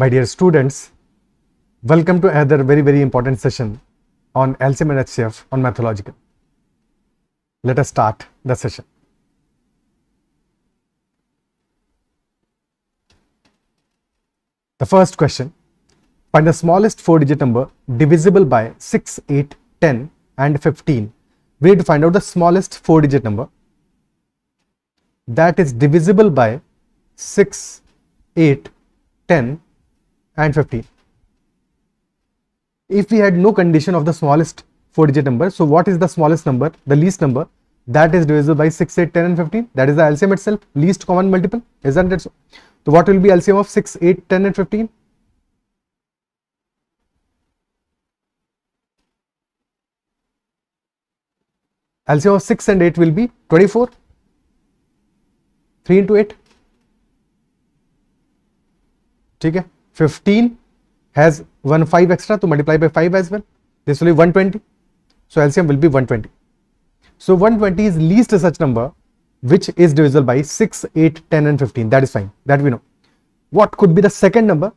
My dear students, welcome to another very, very important session on LCM and HCF on Mathological. Let us start the session. The first question, find the smallest four digit number divisible by 6, 8, 10 and 15. We need to find out the smallest four digit number that is divisible by 6, 8, 10 and 15. If we had no condition of the smallest 4 digit number, so what is the smallest number, the least number that is divisible by 6, 8, 10 and 15 that is the LCM itself least common multiple isn't it so? So what will be LCM of 6, 8, 10 and 15? LCM of 6 and 8 will be 24, 3 into 8, ठीक 15 has 1 5 extra to multiply by 5 as well. This will be 120. So LCM will be 120. So 120 is least such number which is divisible by 6, 8, 10 and 15. That is fine. That we know. What could be the second number?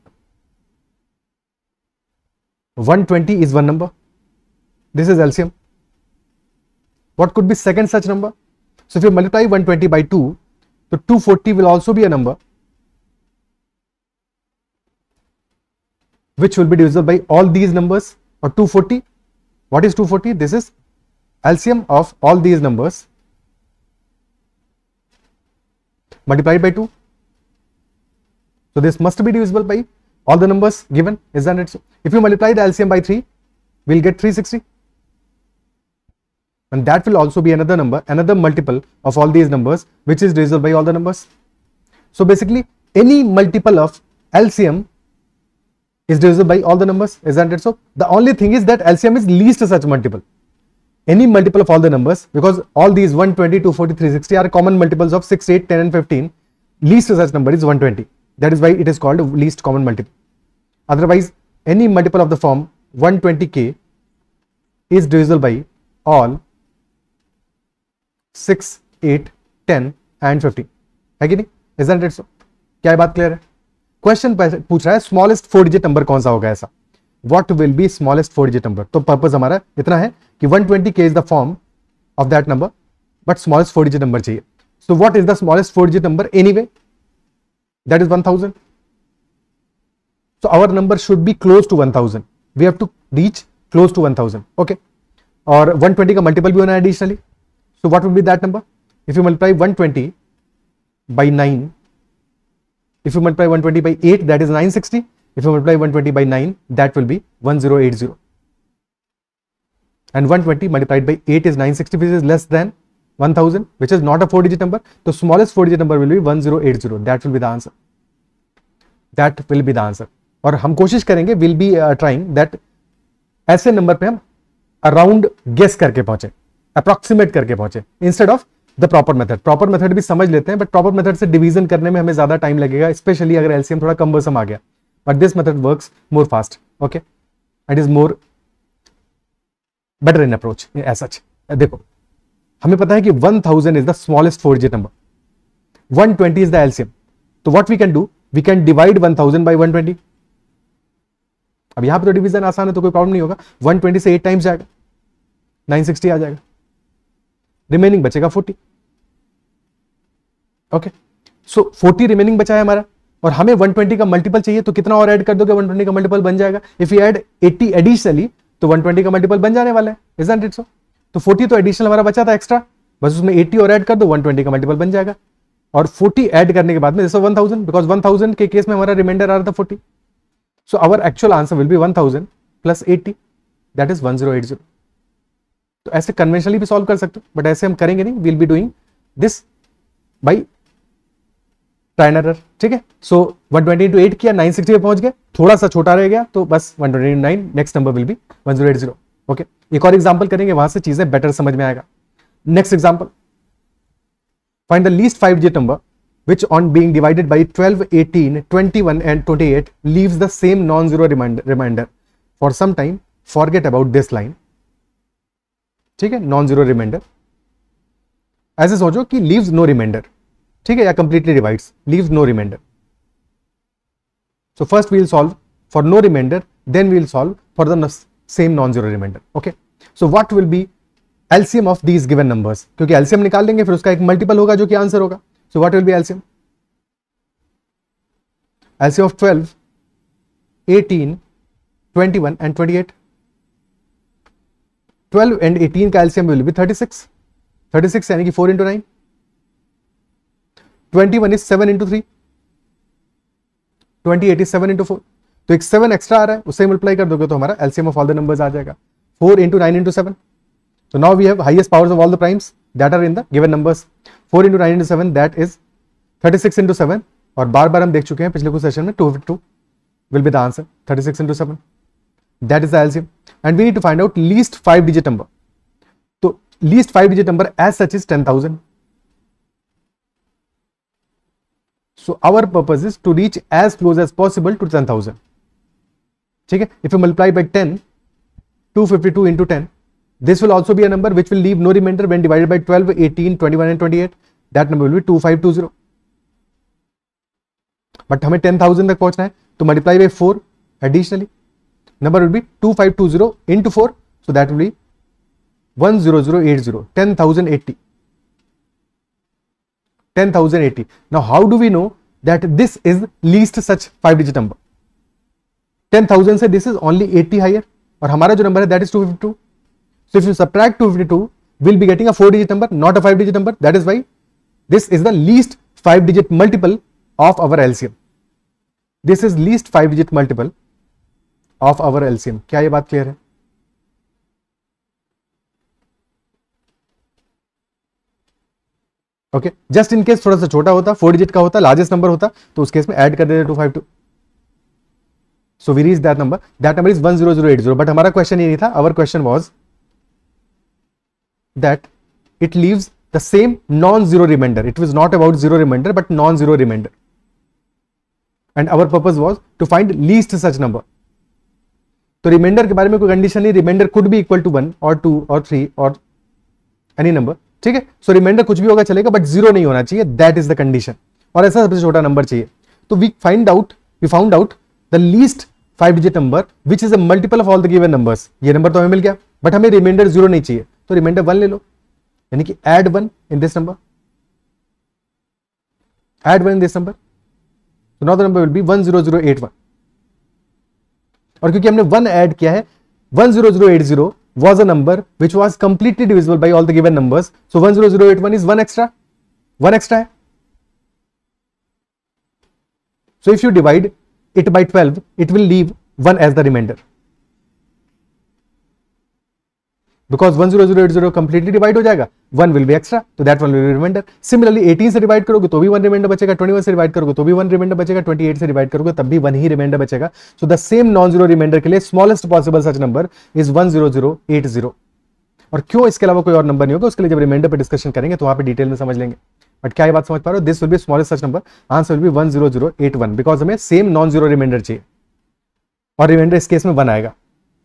120 is one number. This is LCM. What could be second such number? So if you multiply 120 by 2, so 240 will also be a number which will be divisible by all these numbers or 240. What is 240? This is LCM of all these numbers multiplied by 2. So this must be divisible by all the numbers given, isn't it? So if you multiply the LCM by 3, we'll get 360. And that will also be another number, another multiple of all these numbers, which is divisible by all the numbers. So basically, any multiple of LCM is divisible by all the numbers, isn't it so? The only thing is that LCM is least such multiple. Any multiple of all the numbers, because all these 120, 240, 360 are common multiples of 6, 8, 10 and 15. Least such number is 120. That is why it is called least common multiple. Otherwise, any multiple of the form 120k is divisible by all 6, 8, 10 and 15. Again, is Isn't it so? क्या बात clear है? Question पूछ रहा है smallest four digit number कौन सा होगा ऐसा what will be smallest four digit number तो पर्पज हमारा इतना है कि 120 के is the form of that number but smallest four digit number चाहिए so what is the smallest four digit number anyway that is one thousand so our number should be close to one thousand we have to reach close to one thousand okay और 120 का multiple भी होना है additionally so what will be that number if you multiply 120 by nine If you multiply 120 by 8, that is 960. If you multiply 120 by 9, that will be 1080. And 120 multiplied by 8 is 960, which is less than 1000, which is not a 4-digit number. The smallest 4-digit number will be 1080. That will be the answer. That will be the answer. Or we will करेंगे will uh, trying that as a number पे हम around guess करके पहुंचे approximate करके पहुंचे instead of the proper method proper method भी समझ लेते हैं बट प्रॉपर मेथड से डिवीजन करने में हमें ज्यादा टाइम लगेगा स्पेशली अगर एलसीएम थोड़ा कम्बरसम आ गया but this method work more fast okay and is more better in approach as such देखो हमें पता है कि 1000 इज द स्मॉलेस्ट फोर जी नंबर 120 इज द एलसीएम तो what we can do we can divide 1000 by 120 अब यहां पे तो डिवीजन आसान है तो कोई प्रॉब्लम नहीं होगा 120 से एट टाइम्स जाएगा 960 आ जाएगा रिमेनिंग बचेगा forty okay so forty remaining बचा है हमारा और हमें वन ट्वेंटी का मल्टीपल चाहिए तो कितना और एड कर दोगे वन ट्वेंटी का मल्टीपल बन जाएगा if you add eighty additionally तो वन ट्वेंटी का मल्टीपल बन जाने वाला है इज इट सो तो फोर्टी तो एडिशनल हमारा बचा था एक्स्ट्रा बस उसमें 80 और एड कर दो वन ट्वेंटी का मल्टीपल बन जाएगा और फोर्टी एड करने के बाद में जैसे one thousand because one thousand के केस में हमारा रिमाइंडर आ रहा था forty so our actual answer will be one thousand plus 80 that is one zero eight zero तो ऐसे कन्वेंशनली भी सॉल्व कर सकते हो बट ऐसे हम करेंगे नहीं will be doing this by trainer ठीक है so one twenty to eight किया नाइन सिक्सटी पे पहुंच गए थोड़ा सा छोटा रह गया तो बस one twenty nine next number will be one zero eight zero okay एक और एग्जाम्पल करेंगे वहां से चीजें बेटर समझ में आएगा next example find the least five digit number which which on being divided by 12, 18, 21 and 28 leaves the same non-zero reminder, reminder for some time forget about this line ठीक है नॉन जीरो रिमाइंडर ऐसे सोचो कि leaves no reminder ठीक है या completely divides leaves no reminder so first we'll solve for no reminder then we'll solve for the same non zero reminder okay so what will be LCM of these given numbers क्योंकि LCM निकाल देंगे फिर उसका एक multiple होगा जो कि answer होगा so what will be LCM LCM of twelve eighteen twenty one and twenty eight twelve and eighteen का LCM will be thirty six thirty six यानी कि four into nine twenty one is seven into three twenty eight is seven into four तो एक seven extra आ रहा है उससे multiply कर दोगे तो हमारा LCM of all the numbers आ जाएगा four into nine into seven तो now we have highest powers of all the primes that are in the given numbers four into nine into seven that is thirty six into seven और बार बार हम देख चुके हैं पिछले कुछ session में two fifty two will be the answer thirty six into seven that is the LCM and we need to find out least five digit number तो least five digit number as such is ten thousand so our purpose is to reach as close as possible to ten thousand ठीक है if you multiply by ten two fifty two into ten this will also be number which will leave no reminder when divide by twelve eighteen twenty one and twenty eight that number will be two five two zero but हमें ten thousand तक पहुंचना है तो multiply by four additionally number will be 2520 into 4 so that will be 10080 10080 10080 now how do we know that this is least such five digit number 10000 say this is only 80 higher or हमारा जो number है that 252 so if you subtract 252 we'll be getting a four digit number not a five digit number that is why this is the least five digit multiple of our LCM this is least five digit multiple of our LCM क्या ये बात clear है okay just in case थोड़ा सा छोटा होता four digit का होता लार्जेस्ट नंबर होता तो उस केस में ऐड कर देते two five two so we reach that number that number is one zero zero eight zero but हमारा क्वेश्चन ये नहीं था our question was that it leave the same non zero reminder it was not about zero reminder but non zero reminder and our purpose was to find least such number तो reminder के बारे में कोई condition नहीं reminder could भी equal to one और two और three और एनी नंबर ठीक है सो रिमाइंडर कुछ भी होगा चलेगा बट जीरो नहीं होना चाहिए दैट इज द कंडीशन और ऐसा सबसे छोटा नंबर चाहिए तो we find out we found out the least five digit number which is a multiple of all the given numbers ये नंबर तो हमें मिल गया बट हमें रिमाइंडर जीरो नहीं चाहिए तो रिमाइंडर वन ले लो यानी कि add one in this number add one in this number number will be one zero zero eight one और क्योंकि हमने वन ऐड किया है one zero zero eight zero was a number which was completely divisible by all the given number so one zero zero eight one is one extra one extra है so if you divide it by twelve it will leave one as the reminder because one zero zero eight zero completely divide हो जाएगा one will भी extra तो that one will reminder similarly eighteen से divide करोगे तो भी one reminder बचेगा twenty से डिवाइड करोगे तो भी वन रिमाइंडर बचेगा ट्वेंटी एट से डिवाइड करोगे तब भी वन ही रिमाइंडर बचेगा so the same non zero reminder के लिए smallest possible such number is one zero zero eight zero और क्यों इसके अलावा कोई और नंबर नहीं होगा उसके लिए जब रिमाइंडर पर डिस्कशन करेंगे तो वहां पर डिटेल में समझ लेंगे बट क्या ये बात समझ पा रहे हो this will be smallest such number answer will be one zero zero eight one because हमें सेम नॉन जीरो रिमाइंडर चाहिए और रिमाइंडर इस केस में वन आएगा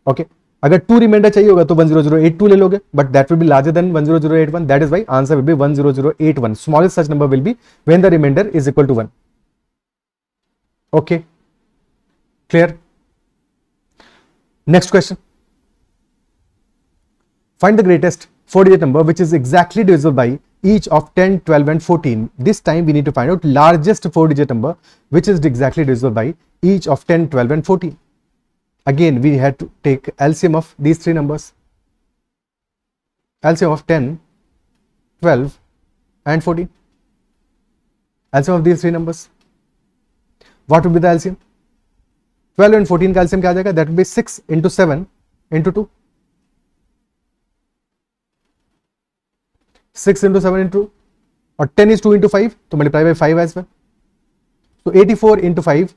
ओके okay? अगर टू रिमाइंडर चाहिए होगा तो one zero zero eight two ले लोगे but that will be larger than one zero zero eight one that is why answer will be one zero zero eight one smallest such number will be when the reminder is equal to one okay clear next question find the greatest four digit number which is exactly divisible by each of ten twelve and fourteen this time we need to find out largest four digit number which is exactly divisible by each of ten twelve and fourteen again we had to take LCM of these three numbers LCM of 10 12 and 14 LCM of these three numbers what would be the LCM 12 and 14 का LCM क्या आ that would be 6 into 7 into 2 6 into 7 into 2 10 is 2 into 5 So multiply by 5 as well so 84 into 5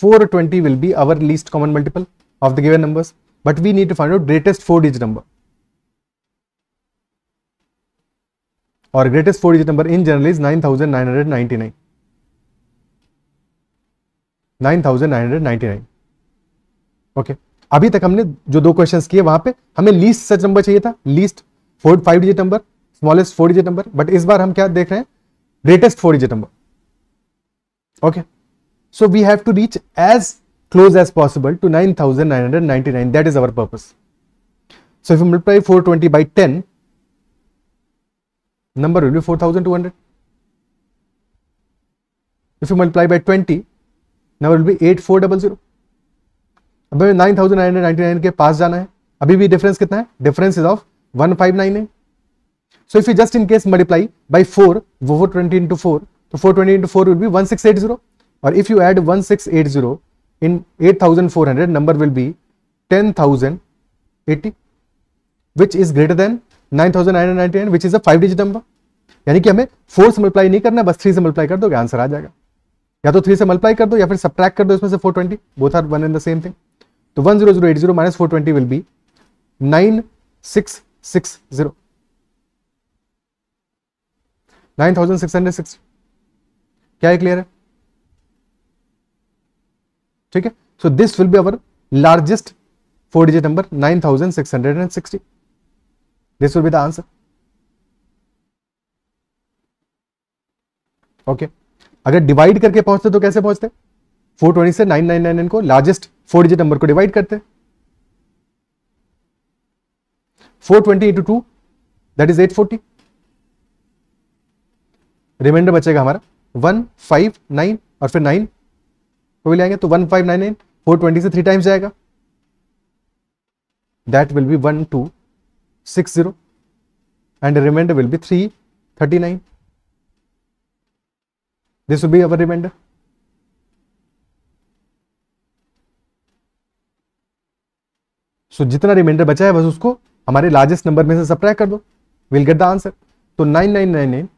420 will be our least common multiple of the given numbers but we need to find out greatest four digit number or greatest four digit number in general is 9999 9999 okay okay. अभी तक हमने जो दो questions किए वहां पे हमें least such number चाहिए था least four five digit number smallest four digit number but इस बार हम क्या देख रहे हैं greatest four digit number okay okay. So we have to reach as close as possible to 9999. That is our purpose. So if you multiply 420 by 10, number will be 4200. If you multiply by 20, number will be 8400. अब हमें 9999 के पास जाना है अभी भी difference कितना है difference is of 1598 so if you just in case multiply by 4 वो 420 into 4 तो 420 into 4 will be 1680 or if you add 1680 in 8400 number will be 10080 which is greater than 9999 which is a five digit number यानी कि हमें four से multiply नहीं करना बस three से मल्टीप्लाई कर दो आंसर आ जाएगा या तो थ्री से मल्टीप्लाई कर दो या फिर सब्ट्रैक्ट कर दो इसमें से 420 both are one and the same thing तो 10080 zero nine thousand six hundred six क्या क्लियर है ठीक है so this will be our largest four digit number 9660 this will be the answer okay अगर डिवाइड करके पहुंचते तो कैसे पहुंचते 420 से नाइन को लार्जेस्ट फोर डिजिट नंबर को डिवाइड करते 420 twenty into two that is 840 reminder बचेगा हमारा 159 और फिर 9 भी लेंगे तो one five nine eight four twenty से थ्री टाइम्स जाएगा that will be one two six zero and reminder will be three thirty nine this will be our reminder so जितना रिमाइंडर बचा है बस उसको हमारे लार्जेस्ट नंबर में से सप्राइक कर दो विल गेट द आंसर तो nine nine nine nine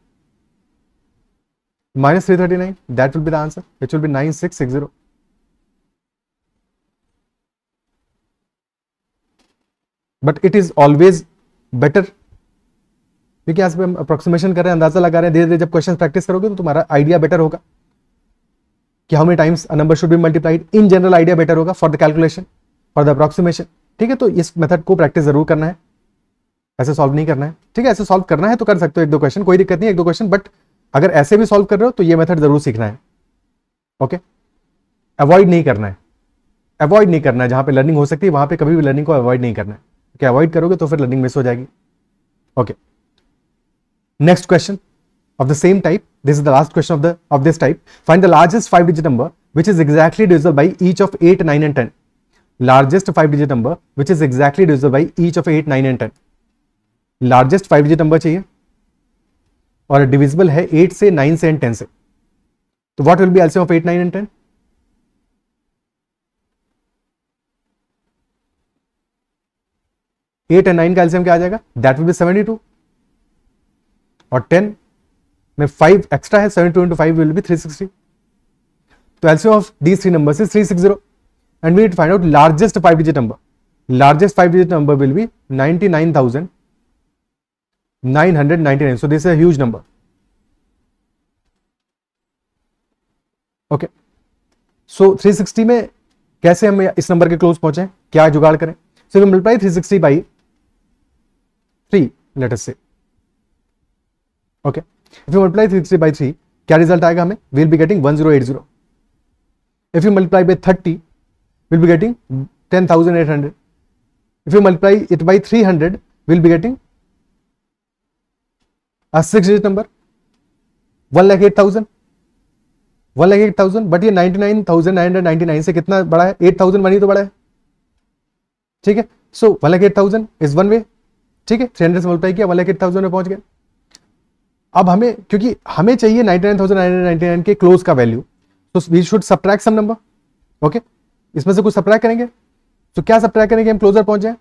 minus 339 that will be the answer which will be 9660 but it is always better देखिए आज हम अप्रोक्सीमेशन कर रहे हैं अंदाजा लगा रहे हैं धीरे धीरे जब क्वेश्चन प्रैक्टिस करोगे तो तुम्हारा आइडिया बेटर होगा कि how many times a number should be multiplied in general idea better होगा for the calculation for the approximation ठीक है तो इस मेथड को प्रैक्टिस जरूर करना है ऐसे सॉल्व नहीं करना है ठीक है ऐसे सॉल्व करना है तो कर सकते हो एक दो क्वेश्चन कोई दिक्कत नहीं एक दो क्वेश्चन बट अगर ऐसे भी सॉल्व कर रहे हो तो ये मेथड जरूर सीखना है ओके okay? अवॉइड नहीं करना है अवॉइड नहीं करना है जहां पे लर्निंग हो सकती है वहां पे कभी भी लर्निंग को अवॉइड नहीं करना है ओके okay, अवॉइड करोगे तो फिर लर्निंग मिस हो जाएगी okay next question of the same type this is the last question of the of this type find the largest five digit number which is exactly divisible by each of eight nine and ten largest five digit number which is exactly divisible by each of eight nine and ten largest five digit number चाहिए और divisible है eight से nine से and ten से तो what will be LCM of eight nine and ten eight and nine का LCM क्या आ जाएगा that will be seventy two और टेन में फाइव एक्स्ट्रा है seven two into five will be three sixty तो LCM of these three number से three six zero and we find out largest five digit number largest five digit number will be ninety nine thousand 999 so this is a huge number okay so 360 में कैसे हम इस number के close पहुंचे क्या जुगाड़ करें so multiply 360 by three later से okay if you multiply 360 by three क्या रिजल्ट आएगा हमें will be getting 1080 if you multiply by 30 will be getting 10800 if you multiply it by 300 will be getting a six digit number 1 lakh 8000 1 lakh 8000 but ये 99999 से कितना बड़ा है 8000 तो बड़ा है ठीक है so one lakh eight thousand is one way ठीक है थ्री हंड्रेड से मल्टीप्लाई किया वन एट थाउजेंड में पहुंच गए अब हमें क्योंकि हमें चाहिए ninety nine thousand nine ninety nine के क्लोज का वैल्यू तो we should subtract some number okay इसमें से कुछ सब्ट्रैक्ट करेंगे तो क्या करेंगे हम क्लोजर पहुंच जाए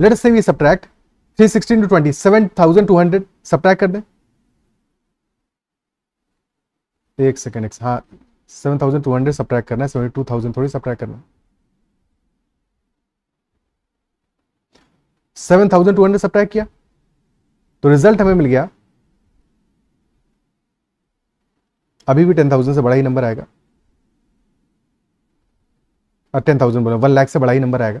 let say we subtract three sixteen two twenty seven thousand two hundred subtract कर दें एक सेकेंड एक हाँ seven thousand two hundred subtract करना है सेवेंटी टू थाउजेंड थोड़ी सब्ट्रैक्ट करना seven thousand two hundred subtract किया तो रिजल्ट हमें मिल गया अभी भी टेन थाउजेंड से बड़ा ही नंबर आएगा टेन थाउजेंड बोला वन लाख से बड़ा ही नंबर आएगा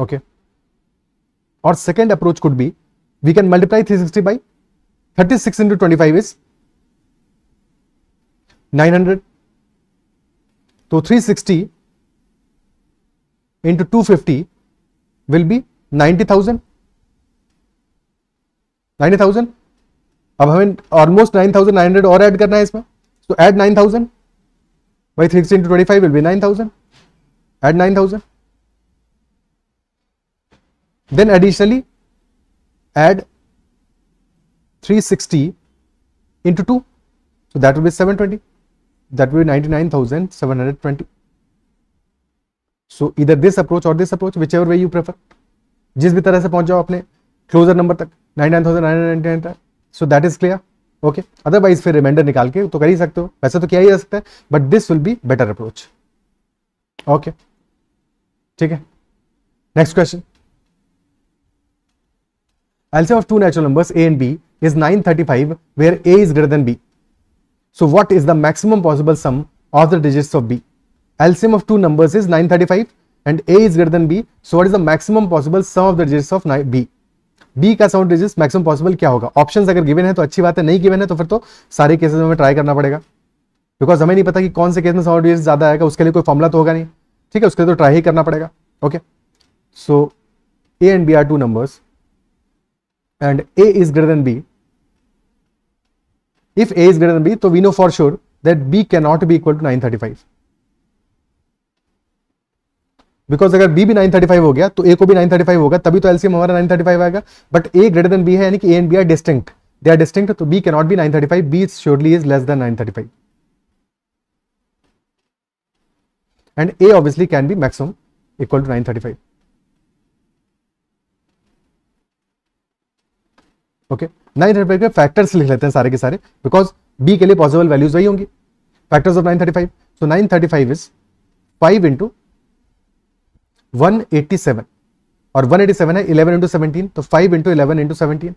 ओके और second approach could be we can multiply three sixty by thirty six into twenty five is nine hundred तो three sixty into two fifty will be thousand 90,000 thousand अब हमें almost nine nine thousand hundred और add करना है इसमें तो add nine thousand by three sixty into twenty will be 9,000 add 9,000 Then additionally add 360 into 2. So that will be 720. That will be 99,720. so either this approach or this approach whichever way you prefer jis bhi tarah se pahunch jao apne closer number tak 99999 so that is clear okay otherwise फिर remainder निकाल के तो कर ही सकते हो वैसे तो किया ही जा सकता है but this will be better approach okay ठीक है next question LCM of two natural numbers a and b is 935 where a is greater than b. So what is the maximum possible sum of the digits of b? LCM of two numbers is 935 and a is greater than b. So what is the maximum possible sum of the digits of b? B का sound digit maximum possible क्या होगा option अगर given है तो अच्छी बात है नहीं गिवन है तो फिर तो सारे केसेस में हमें ट्राई करना पड़ेगा बिकॉज हमें नहीं पता कि कौन से केस में साउंड डिजिट ज्यादा आएगा उसके लिए कोई फॉर्मुला तो होगा नहीं ठीक है उसके लिए तो ट्राई ही करना पड़ेगा okay so A and B are two numbers and A is greater than B, if A is greater than B, so we know for sure that B cannot be equal to 935. Because अगर B भी 935 हो गया तो ए को भी 935 होगा तभी तो एलसीएम हमारा 935 आएगा but A greater than B है यानी कि A and B are distinct they are distinct तो B cannot be 935 B surely is less than 935 and A obviously can be maximum equal to 935 okay nine thirty five के factors लिख लेते हैं सारे के सारे बिकॉज बी के लिए पॉसिबल वैल्यूज वही होंगी factors of nine thirty five so nine thirty five is five into one eighty seven और वन एटी सेवन है इलेवन इंटू सेवनटीन तो five into eleven into seventeen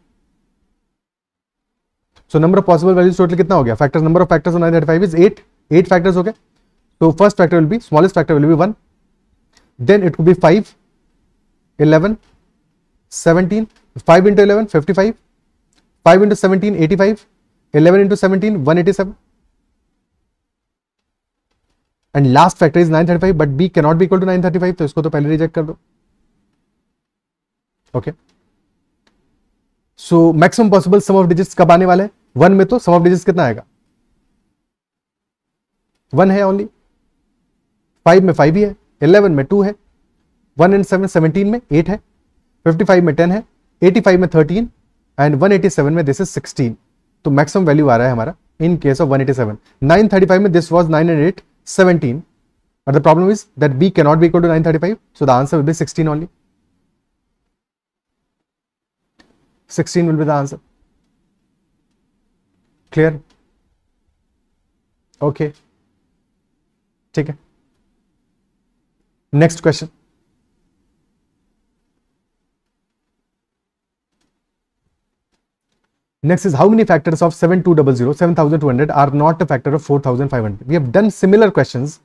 so number of possible values total कितना हो गया factors number of factors of nine thirty five is eight eight factors हो गए तो first factor will be smallest factor will be one then it it B five eleven seventeen five into eleven fifty five five into seventeen eighty five eleven into seventeen one eighty seven and last factor is nine thirty five but B cannot be equal to nine thirty five तो इसको तो पहले reject कर दो okay so maximum possible sum of digits कब आने वाले one में तो सम ऑफ डिजिट्स कितना आएगा वन है ओनली फाइव में फाइव ही है इलेवन में टू है वन एंड सेवन सेवनटीन में एट है फिफ्टी फाइव में टेन है एटी फाइव में थर्टीन एंड सेवन में दिस इज सिक्सटीन तो मैक्सिमम वैल्यू आ रहा है हमारा इन केस ऑफ 187 935 में दिस वाज 9 एंड 8 17 और the problem is that B can not be nine thirty five so the answer will be 16 only 16 will be the answer clear okay ठीक है next question Next is how many factors of 7200, 7200 are not a factor of 4500. We have done similar questions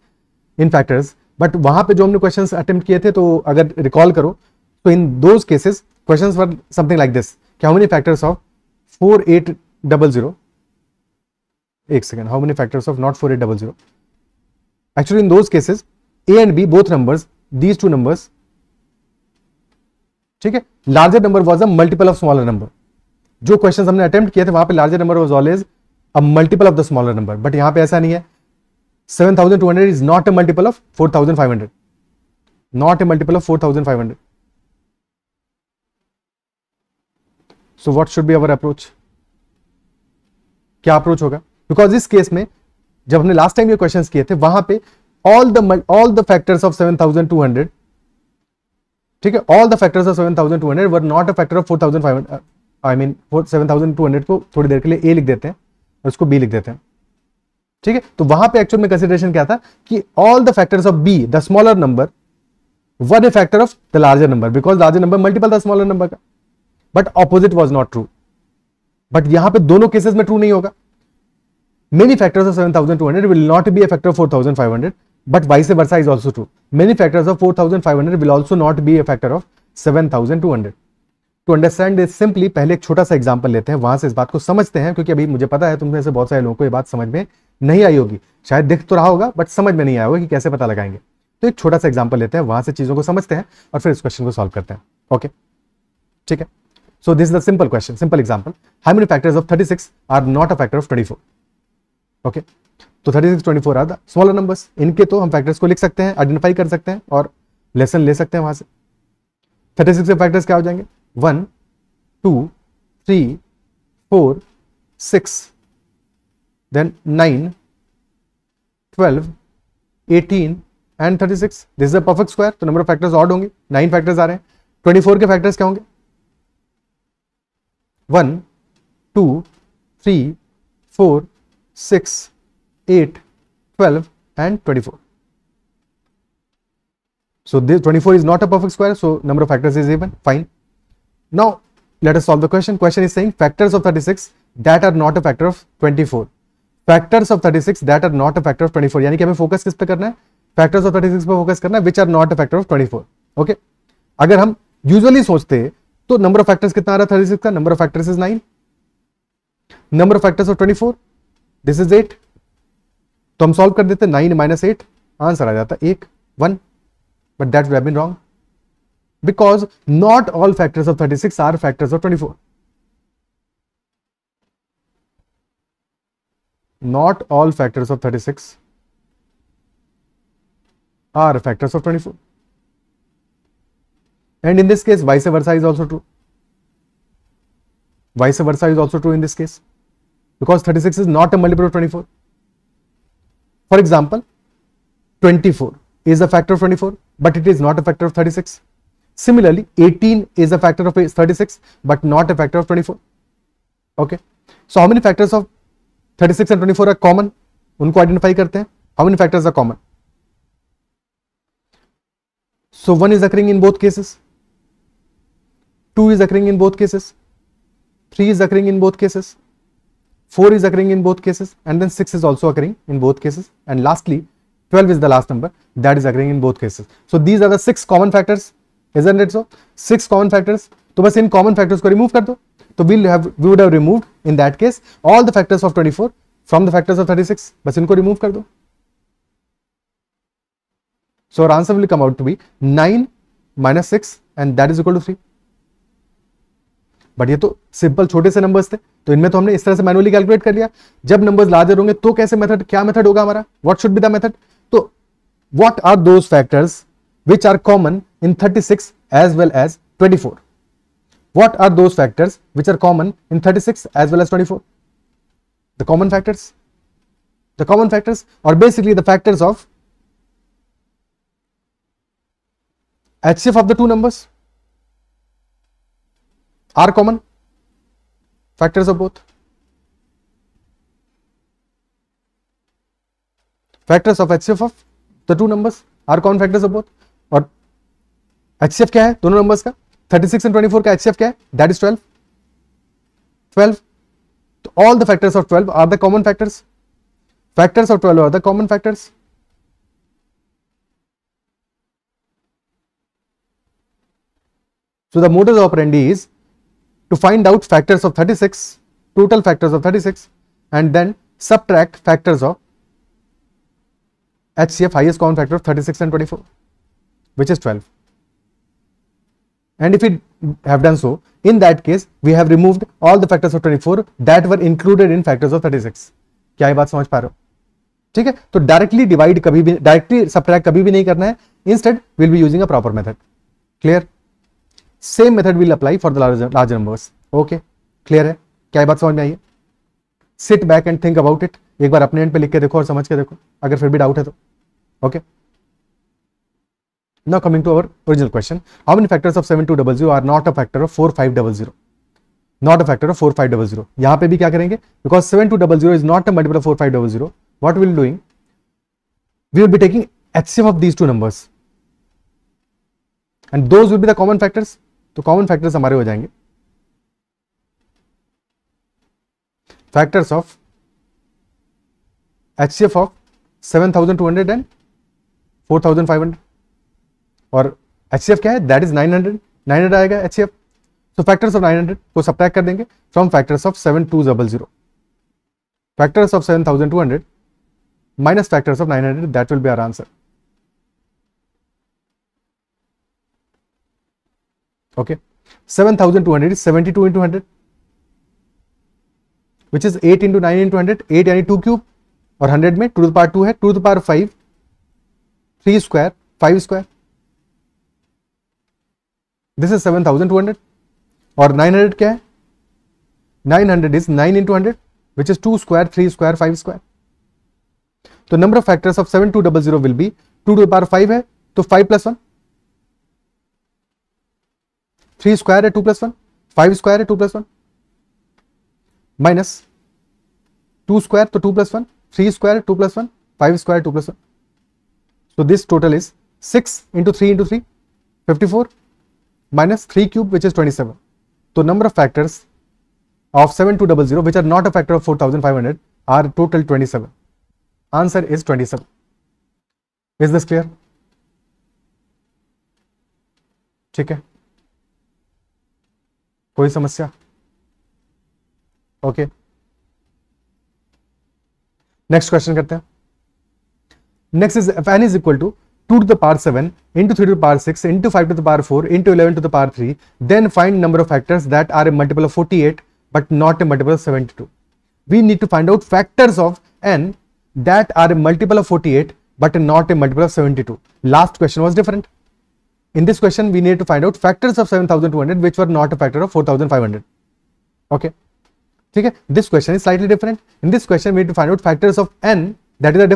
in factors, but वहाँ पे जो हमने questions attempt किए थे तो अगर recall करो तो in those cases questions were something like this. How many factors of 4800? एक second. How many factors of not 4800? Actually, in those cases, A and B both numbers, these two numbers. ठीक है, larger number was a multiple of smaller number. जो question हमने attempt किए थे वहां पे larger number was always a multiple of the smaller number but यहां पे ऐसा नहीं है 7200 is not a multiple of 4500 not a multiple of 4500 so what should be our approach क्या अप्रोच होगा बिकॉज इस केस में जब हमने लास्ट टाइम ये क्वेश्चन किए थे वहां पे all the all the factors of 7200 ठीक है all the factors of 7200 were not a factor of 4500 I mean four seven thousand two hundred को थोड़ी देर के लिए ए लिख देते हैं और उसको बी लिख देते हैं ठीक है तो वहां पे एक्चुअल में कंसिडरेशन क्या था कि all the factors of B the smaller number one a factor of the larger number because larger number multiple the smaller number का but opposite was not true but यहां पर दोनों केसेज में true नहीं होगा many factors of seven thousand two hundred will not be a factor four thousand five hundred but vice versa is also true many factors of four thousand five hundred will also not be a factor of seven thousand two hundred to understand this simply पहले एक छोटा सा example लेते हैं वहां से इस बात को समझते हैं क्योंकि अभी मुझे पता है तुमने से बहुत सारे लोगों को ये बात समझ में नहीं आई होगी शायद दिख तो रहा होगा बट समझ में नहीं आया होगा कि कैसे पता लगाएंगे तो एक छोटा सा एग्जाम्पल लेते हैं वहां से चीजों को समझते हैं और फिर इस क्वेश्चन को सॉल्व करते हैं ओके ठीक है so this is the simple question simple example how many factors of six are not a factor of twenty okay तो 36 24 आर द स्मॉलर नंबर्स इनके तो हम फैक्टर्स को लिख सकते हैं आइडेंटिफाई कर सकते हैं और लेसन ले सकते हैं वहां से सिक्स के फैक्टर्स क्या हो जाएंगे 1, 2, 3, 4, 6, then 9, 12, 18 and 36. This is a perfect square. so number of factors odd होंगे. 9 factors are 24 के factors क्या होंगे? 1, 2, 3, 4, 6, 8, 12 and 24. So this 24 is not a perfect square. So number of factors is even. Fine. Now, let us solve the question. Question is saying factors of 36 that are not a factor of 24. Factors of 36 that are not a factor of 24 यानी कि हमें focus किस पे करना है factors of 36 पे focus करना है which are not a factor of 24 okay okay? अगर हम यूजुअली सोचते तो नंबर ऑफ फैक्टर्स कितना आ रहा है 36 का number of factors is 9 number of factors of 24 this is 8 तो हम सॉल्व कर देते 9 माइनस एट आंसर आ जाता 1 1 but that would have been wrong because not all factors of 36 are factors of 24. Not all factors of 36 are factors of 24. And in this case, vice versa is also true. Vice versa is also true in this case because 36 is not a multiple of 24. For example, 24 is a factor of 24, but it is not a factor of 36. Similarly, 18 is a factor of 36 but not a factor of 24. Okay. So, how many factors of 36 and 24 are common? उनको identify करते हैं. How many factors are common? So, 1 is occurring in both cases. 2 is occurring in both cases. 3 is occurring in both cases. 4 is occurring in both cases and then 6 is also occurring in both cases and lastly 12 is the last number that is occurring in both cases. So, these are the 6 common factors isn't it so six common factors तो बस इन common factors को remove कर दो तो we have we would have removed in that case all the factors of 24 from the factors of 36 बस इनको remove कर दो so our answer will come out to be 9 minus 6 and that is equal to 3 but ये तो simple छोटे से numbers थे तो इनमें तो हमने इस तरह से मैनुअली कैलकुलेट कर लिया जब नंबर्स लार्जर होंगे तो कैसे मेथड क्या मेथड होगा हमारा what should be the method तो what are those factors which are common in 36 as well as 24. What are those factors which are common in 36 as well as 24? The common factors. The common factors are basically the factors of HCF of the two numbers are common factors of both. Factors of HCF of the two numbers are common factors of both. HCF क्या है दोनों numbers का 36 and 24 का HCF क्या है that is 12 12 तो all the factors of 12 are the common factors factors of 12 are the common factors so the modus operandi is to find out factors of 36 total factors of 36 and then subtract factors of HCF highest common factor of 36 and 24, which is 12. and if we have done so in that case we have removed all the factors of 24 that were included in factors of 36 क्या ये बात समझ पा रहे हो ठीक है तो डायरेक्टली डिवाइड कभी भी डायरेक्टली सब्ट्रैक्ट कभी भी नहीं करना है instead will be using a proper method clear same method will apply for the large numbers okay clear है क्या ये बात समझ में आई है sit back and think about it एक बार अपने एंड पे लिख के देखो और समझ के देखो अगर फिर भी डाउट है तो okay okay? Now coming to our original question, how many factors of 7200 are not a factor of 4500? Not a factor of 4500. यहाँ पे भी क्या करेंगे? Because 7200 is not a multiple of 4500. What we'll doing? We will be taking HCF of these two numbers. And those will be the common factors. तो common factors हमारे हो जाएंगे. Factors of HCF of 7200 and 4500. और H क्या है that is nine hundred nine hundred आएगा H तो factors of nine hundred को सब्ट्रैक्ट कर देंगे from factors of seven two double zero factors of seven thousand two hundred that will be our answer okay seven thousand two hundred is seventy two into hundred which is eight into nine into hundred eight यानी two cube और hundred में two the power two है two the power five three square five square this is seven thousand two hundred और nine hundred क्या है nine hundred is nine into hundred which is two square three square five square तो number of factors of seven two double zero will be two to power five है तो five plus one three square है two plus one five square है two plus one minus two square तो two plus one three square two plus one five square two plus one so this total is 6 into 3 into 3 54 minus 3 cube which is 27. So number of factors of 7200 which are not a factor of 4500 are total 27. Answer is 27. Is this clear? ठीक है कोई समस्या okay next question करते हैं next is F N is equal to 2 to the power 7 into 3 to the power 6 into 5 to the power 4 into 11 to the power 3 then find number of factors that are a multiple of 48 but not a multiple of 72 we need to find out factors of n that are a multiple of 48 but not a multiple of 72 last question was different in this question we need to find out factors of 7200 which were not a factor of 4500 okay ठीक है this question is slightly different in this question we to find out factors of N that is a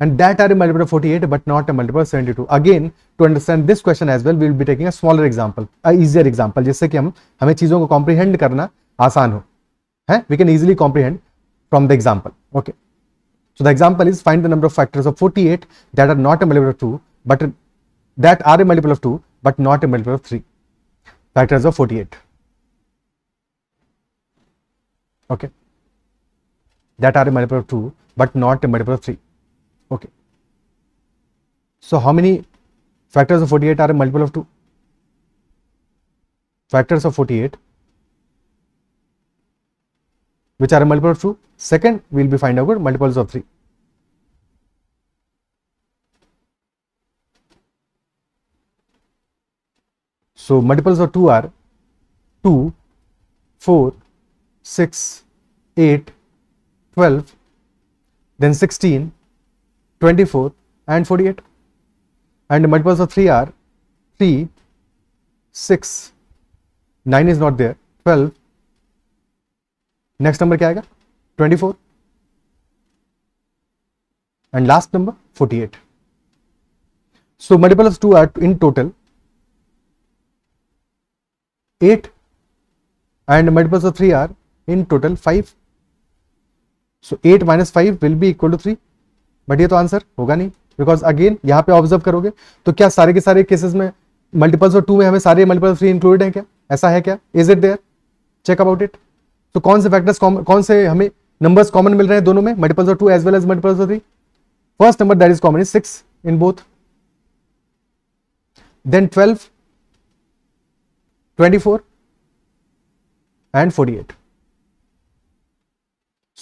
and that are a multiple of 48 but not a multiple of 72 again to understand this question as well we will be taking a smaller example a easier example जिससे कि हम हमें चीजों को comprehend करना आसान हो we can easily comprehend from the example okay so the example is find the number of factors of 48 that are not a multiple of 2 but that are a multiple of 2 but not a multiple of 3 factors of 48 okay that are a multiple of 2 but not a multiple of 3 Okay. So how many factors of 48 are a multiple of 2? Factors of 48 which are a multiple of 2. Second, we will be find out multiples of 3. So multiples of 2 are 2, 4, 6, 8, 12, then 16, 24 and 48 and multiples of 3 are 3, 6, 9 is not there, 12, next number kya aega? 24 and last number 48. So multiples of 2 are in total 8 and multiples of 3 are in total 5. So 8 minus 5 will be equal to 3 but ये तो answer होगा नहीं because again यहाँ पे observe करोगे तो क्या सारे के सारे केसेस में मल्टीपल्स और टू में हमें सारे मल्टीपल थ्री इंक्लूडेड है क्या ऐसा है क्या is it there check about it तो कौन से फैक्टर्स कौन से हमें नंबर्स कॉमन मिल रहे हैं दोनों में multiples of two as well as multiples of three first number that is common is six in both then twelve twenty and forty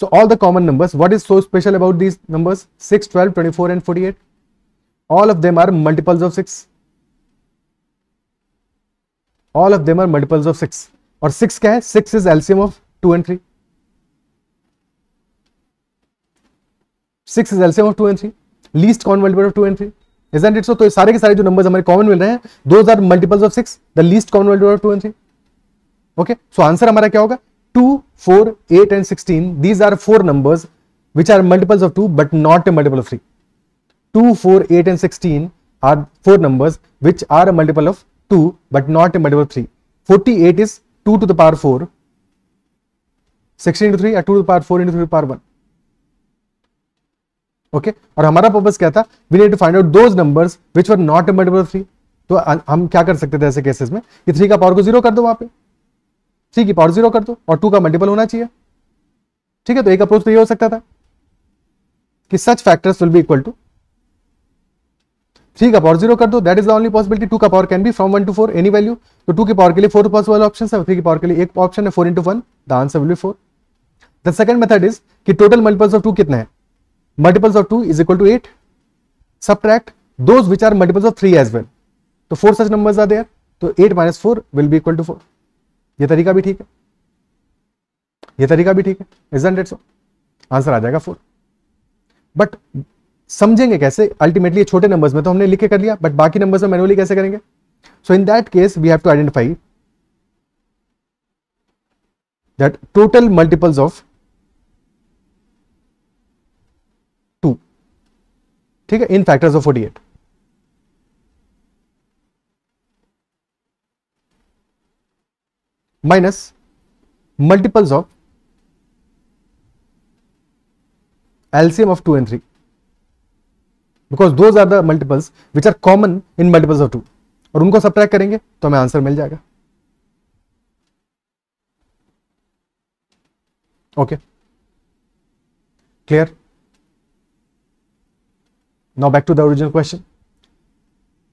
So all the common numbers, what is so special about these numbers 6, 12, 24 and 48? All of them are multiples of 6. All of them are multiples of 6. और 6 क्या है 6 is lcm of 2 and 3. 6 is lcm of 2 and 3. least common multiple of 2 and 3. Isn't it so? तो सारे के सारे जो numbers हमारे common मिल रहे हैं those are multiples of 6, the least common multiple of 2 and 3. Okay so answer हमारा क्या होगा 2 4, 8 and 16, these are 4 numbers which are multiples of 2 but not a multiple of 3. 2, 4, 8 and 16 are 4 numbers which are a multiple of 2 but not a multiple of 3. 48 is 2 to the power 4, 16 into 3 या 2 to the power 4 into 3 to the power 1. Okay okay? और हमारा purpose क्या था we need to find out those numbers which were not a multiple of three तो हम क्या कर सकते थे ऐसे केसेस में कि थ्री का पावर को जीरो कर दो वहां पे थ्री की पावर जीरो कर दो और टू का मल्टीपल होना चाहिए ठीक है तो एक अप्रोच तो ये हो सकता था कि such factors will be equal to three का पावर जीरो कर दो that is the only possibility two का power can be from one to four any value तो टू के पावर के लिए फोर पॉसिबल ऑप्शन है थ्री की पावर के लिए एक ऑप्शन है four into one the answer will be four the second method is कि टोटल मल्टीपल्स ऑफ टू कितने हैं multiples of two is equal to eight subtract those which are multiples of three as well तो four such numbers are there तो eight minus four will be equal to four ये तरीका भी ठीक है ये तरीका भी ठीक है इज हंड्रेड सो आंसर आ जाएगा फोर बट समझेंगे कैसे अल्टीमेटली छोटे नंबर्स में तो हमने लिख के कर लिया बट बाकी नंबर्स में मैनुअली कैसे करेंगे so in that case we have to identify that total multiples of two ठीक है in factors of forty minus multiples of LCM of two and three because those are the multiples which are common in multiples of two और उनको सब करेंगे तो हमें answer मिल जाएगा okay clear now back to the original question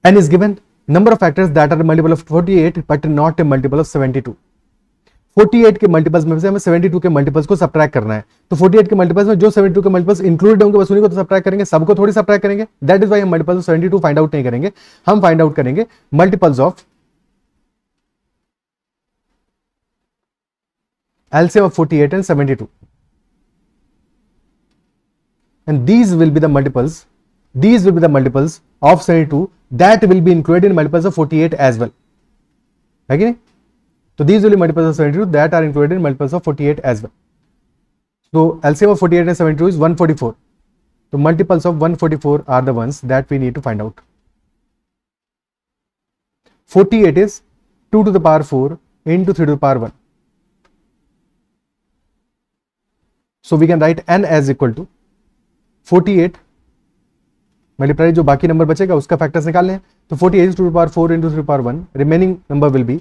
N is given number of factors that are multiple of 48 but not a multiple of 72 48 के multiples में से हमें 72 के मल्टीपल्स को सब्ट्रैक्ट करना है तो 48 के मल्टीपल्स में जो 72 के मल्टीपल्स इंक्लूडेड होंगे बस उन्हीं को तो सब्ट्रैक्ट करेंगे सबको थोड़ी सब्ट्रैक्ट करेंगे दैट इज वाई हम मल्टीपल्स ऑफ 72 फाइंड आउट नहीं करेंगे हम फाइंड आउट करेंगे multiples of LCM of 48 and 72 and these will be the multiples these will be the multiples of 72 that will be included in multiples of 48 as well है कि नहीं So these will be multiples of 72 that are included in multiples of 48 as well. So LCM of 48 and 72 is 144. So multiples of 144 are the ones that we need to find out. 48 is 2 to the power 4 into 3 to the power 1. So we can write n as equal to 48 multiply जो बाकी number बचेगा उसका factors निकालने हैं तो 48 at two power four into three power 1 remaining number will be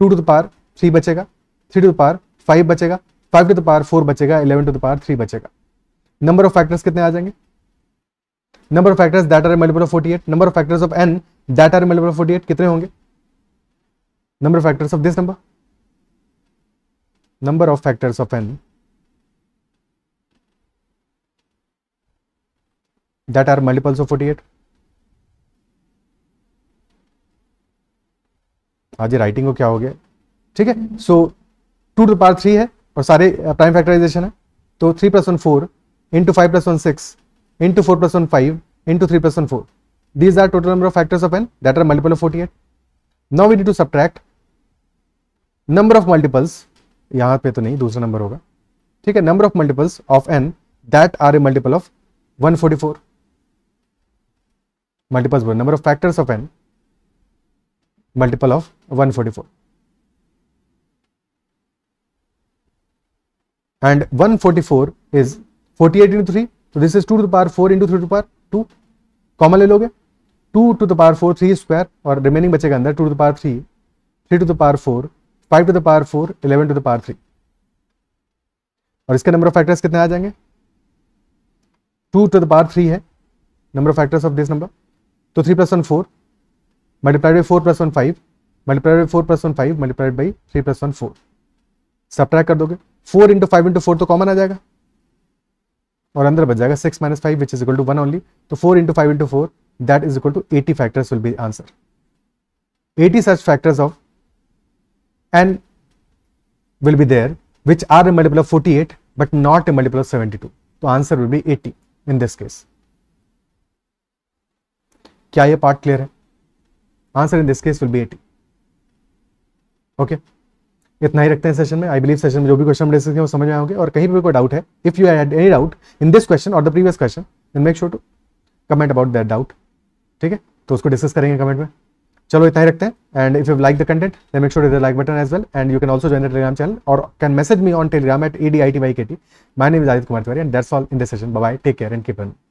two to the power three बचेगा three to the power five बचेगा five to the power four बचेगा eleven to the power three बचेगा number of factors कितने आ जाएंगे number of factors that are multiple of forty number of factors of N that are multiple of forty कितने होंगे number of factors of this number number of factors of N that are multiples of forty हाँ writing को क्या हो गया ठीक है so two to power three है और सारे प्राइम uh, फैक्टराइजेशन है तो three plus one four into five plus one six into four plus one five into three plus one four these are total number of factors of N that are multiple of forty now we to subtract number of multiples यहां पर तो नहीं दूसरा नंबर होगा ठीक है number of multiples of N that are a multiple of one forty multiples number of factors of N multiple of 144. And 144 is 48 into 3. So this is 2 to the power 4 into 3 to the power 2. Common ले लोगे 2 to the power 4 3 square और remaining बचेगा अंदर 2 to the power 3 3 to the power 4 5 to the power 4 11 to the power 3 और इसके number of factors कितने आ जाएंगे 2 टू द पावर 3 है number of factors of this number तो 3 plus one four multiplied by 4 plus 1 5 multiplied by 4 plus 1 5 multiplied by 3 plus 1 4 subtract कर दोगे 4 into five into four तो कॉमन आ जाएगा और अंदर बच जाएगा 6 minus five which is equal to one only तो 4 into five into four that is equal to 80 factors will be answer 80 such factors of N will be there which are a multiple of 48 but not a multiple of 72 तो answer will be 80 in this case क्या ये part clear है answer in this case will be eighty okay इतना ही रखते हैं session में I believe session में जो भी क्वेश्चन हम डिस्कस वो समझ में आओगे और कहीं भी कोई डाउट है if you had any doubt in this question और the previous question in make sure to comment about that doubt ठीक है तो उसको डिस्कस करेंगे कमेंट में चलो इतना ही रखते हैं and if you like the content they make sure to like button as well and you can also join the Telegram channel और can message me on Telegram at E D I T Y K T my name is Adit Kumar Tiwari and that's all in this session bye take care and keep running